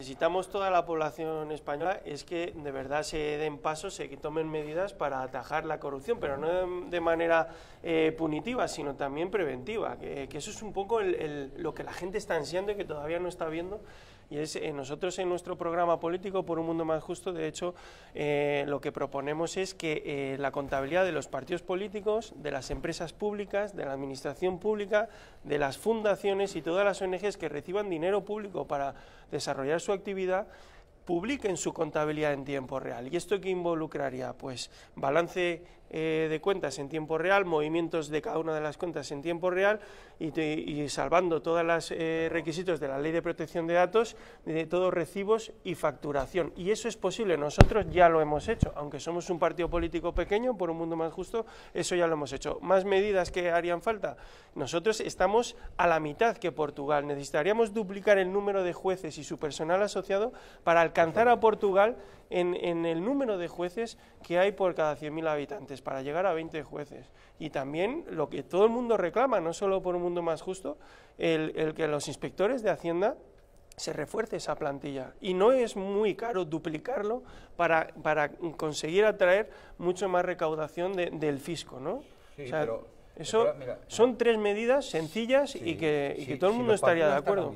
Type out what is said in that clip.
necesitamos toda la población española es que de verdad se den pasos, se tomen medidas para atajar la corrupción, pero no de manera eh, punitiva, sino también preventiva, que, eso es un poco lo que la gente está ansiando y que todavía no está viendo. Y es eh, nosotros en nuestro programa político por un mundo más justo, de hecho, eh, lo que proponemos es que la contabilidad de los partidos políticos, de las empresas públicas, de la administración pública, de las fundaciones y todas las ONGs que reciban dinero público para desarrollar su su actividad publiquen su contabilidad en tiempo real. ¿Y esto qué involucraría? Pues balance eh, de cuentas en tiempo real, movimientos de cada una de las cuentas en tiempo real y, salvando todos los eh, requisitos de la ley de protección de datos, de todos recibos y facturación. Y eso es posible, nosotros ya lo hemos hecho, aunque somos un partido político pequeño, por un mundo más justo, eso ya lo hemos hecho. Más medidas que harían falta. Nosotros estamos a la mitad que Portugal, necesitaríamos duplicar el número de jueces y su personal asociado para alcanzar a Portugal en, en el número de jueces que hay por cada 100.000 habitantes para llegar a 20 jueces. Y también lo que todo el mundo reclama, no solo por un mundo más justo, el, que los inspectores de Hacienda se refuerce esa plantilla. Y no es muy caro duplicarlo para, para conseguir atraer mucho más recaudación del fisco, ¿no? pero, eso son tres medidas sencillas y, que, todo el mundo estaría de acuerdo.